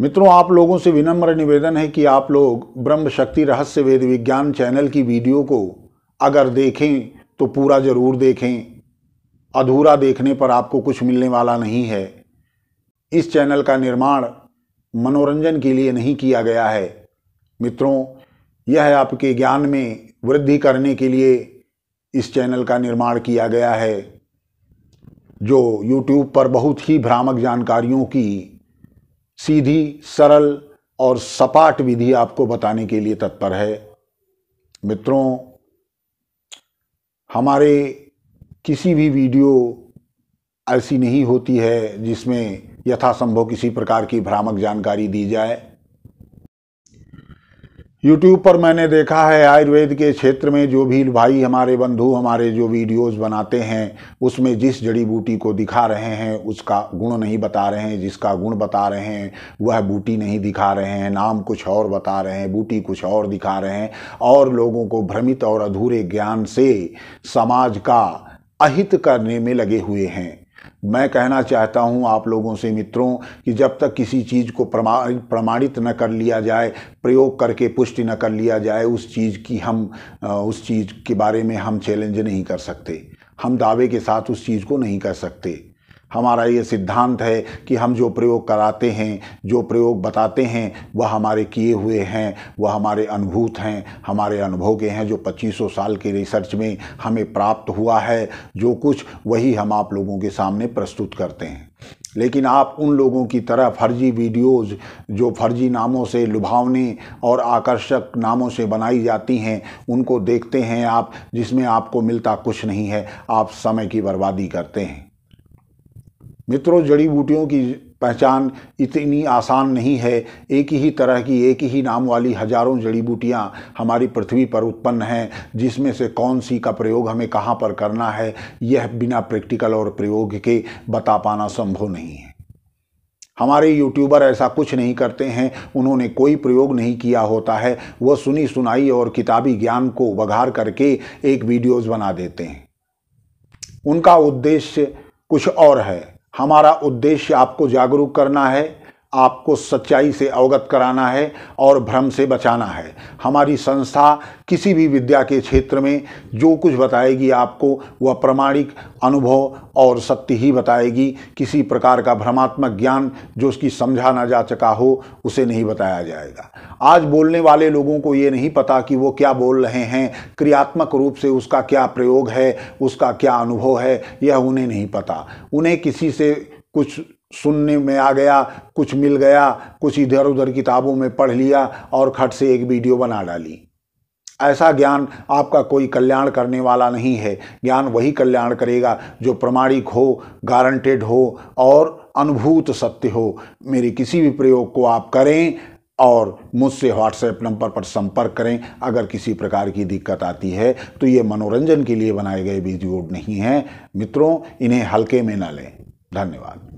मित्रों आप लोगों से विनम्र निवेदन है कि आप लोग ब्रह्म शक्ति रहस्य वेद विज्ञान चैनल की वीडियो को अगर देखें तो पूरा ज़रूर देखें अधूरा देखने पर आपको कुछ मिलने वाला नहीं है इस चैनल का निर्माण मनोरंजन के लिए नहीं किया गया है मित्रों यह आपके ज्ञान में वृद्धि करने के लिए इस चैनल का निर्माण किया गया है जो YouTube पर बहुत ही भ्रामक जानकारियों की सीधी सरल और सपाट विधि आपको बताने के लिए तत्पर है मित्रों हमारे किसी भी वीडियो ऐसी नहीं होती है जिसमें यथासंभव किसी प्रकार की भ्रामक जानकारी दी जाए यूट्यूब पर मैंने देखा है आयुर्वेद के क्षेत्र में जो भी भाई हमारे बंधु हमारे जो वीडियोस बनाते हैं उसमें जिस जड़ी बूटी को दिखा रहे हैं उसका गुण नहीं बता रहे हैं जिसका गुण बता रहे हैं वह बूटी नहीं दिखा रहे हैं नाम कुछ और बता रहे हैं बूटी कुछ और दिखा रहे हैं और लोगों को भ्रमित और अधूरे ज्ञान से समाज का अहित करने में लगे हुए हैं मैं कहना चाहता हूं आप लोगों से मित्रों कि जब तक किसी चीज़ को प्रमा प्रमाणित न कर लिया जाए प्रयोग करके पुष्टि न कर लिया जाए उस चीज़ की हम उस चीज़ के बारे में हम चैलेंज नहीं कर सकते हम दावे के साथ उस चीज़ को नहीं कर सकते हमारा ये सिद्धांत है कि हम जो प्रयोग कराते हैं जो प्रयोग बताते हैं वह हमारे किए हुए हैं वह हमारे अनुभूत हैं हमारे अनुभव के हैं जो 2500 साल के रिसर्च में हमें प्राप्त हुआ है जो कुछ वही हम आप लोगों के सामने प्रस्तुत करते हैं लेकिन आप उन लोगों की तरह फर्जी वीडियोस जो फर्जी नामों से लुभावने और आकर्षक नामों से बनाई जाती हैं उनको देखते हैं आप जिसमें आपको मिलता कुछ नहीं है आप समय की बर्बादी करते हैं मित्रों जड़ी बूटियों की पहचान इतनी आसान नहीं है एक ही तरह की एक ही नाम वाली हजारों जड़ी बूटियाँ हमारी पृथ्वी पर उत्पन्न हैं जिसमें से कौन सी का प्रयोग हमें कहाँ पर करना है यह बिना प्रैक्टिकल और प्रयोग के बता पाना संभव नहीं है हमारे यूट्यूबर ऐसा कुछ नहीं करते हैं उन्होंने कोई प्रयोग नहीं किया होता है वह सुनी सुनाई और किताबी ज्ञान को बघार करके एक वीडियोज बना देते हैं उनका उद्देश्य कुछ और है हमारा उद्देश्य आपको जागरूक करना है आपको सच्चाई से अवगत कराना है और भ्रम से बचाना है हमारी संस्था किसी भी विद्या के क्षेत्र में जो कुछ बताएगी आपको वह प्रमाणिक अनुभव और सत्य ही बताएगी किसी प्रकार का भ्रमात्मक ज्ञान जो उसकी समझा ना जा चुका हो उसे नहीं बताया जाएगा आज बोलने वाले लोगों को ये नहीं पता कि वो क्या बोल रहे हैं क्रियात्मक रूप से उसका क्या प्रयोग है उसका क्या अनुभव है यह उन्हें नहीं पता उन्हें किसी से कुछ सुनने में आ गया कुछ मिल गया कुछ इधर उधर किताबों में पढ़ लिया और खट से एक वीडियो बना डाली ऐसा ज्ञान आपका कोई कल्याण करने वाला नहीं है ज्ञान वही कल्याण करेगा जो प्रमाणिक हो गारंटेड हो और अनुभूत सत्य हो मेरे किसी भी प्रयोग को आप करें और मुझसे व्हाट्सएप नंबर पर संपर्क करें अगर किसी प्रकार की दिक्कत आती है तो ये मनोरंजन के लिए बनाए गए वीडियो नहीं हैं मित्रों इन्हें हल्के में ना लें धन्यवाद